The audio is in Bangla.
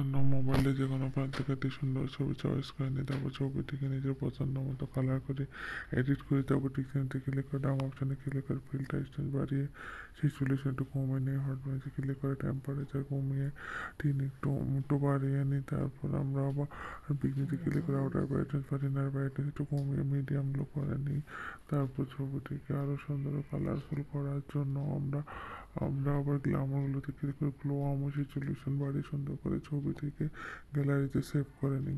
জন্য মোবাইলে যে কোনো প্রান্ত থেকে সুন্দর ছবি চয়েস করে নিই তারপর ছবিটিকে নিজের পছন্দ মতো কালার করে এডিট করে তারপর ডিকশনারিতে ক্লিক করে ডাম অপশানে ক্লিক করে ফিল্টার স্টেন্স বাড়িয়ে সেই একটু কমিয়ে নিয়ে হট নয়েসে ক্লিক করে টেম্পারেচার কমিয়ে তিন একটু একটু বাড়িয়ে নিই তারপর আমরা আবার পিকনিকে ক্লিক করে আউটার ব্রাইটনেস বা ইনার ব্রাইটনেস একটু কমিয়ে মিডিয়াম লো করে নিই তারপর ছবিটিকে আরও সুন্দর কালারফুল করার জন্য আমরা আমরা আবার গ্ল্যামারগুলো থেকে গ্লো আমসের সলিউশন বাড়ি সুন্দর করে ছবি থেকে গ্যালারিতে সেভ করে নিই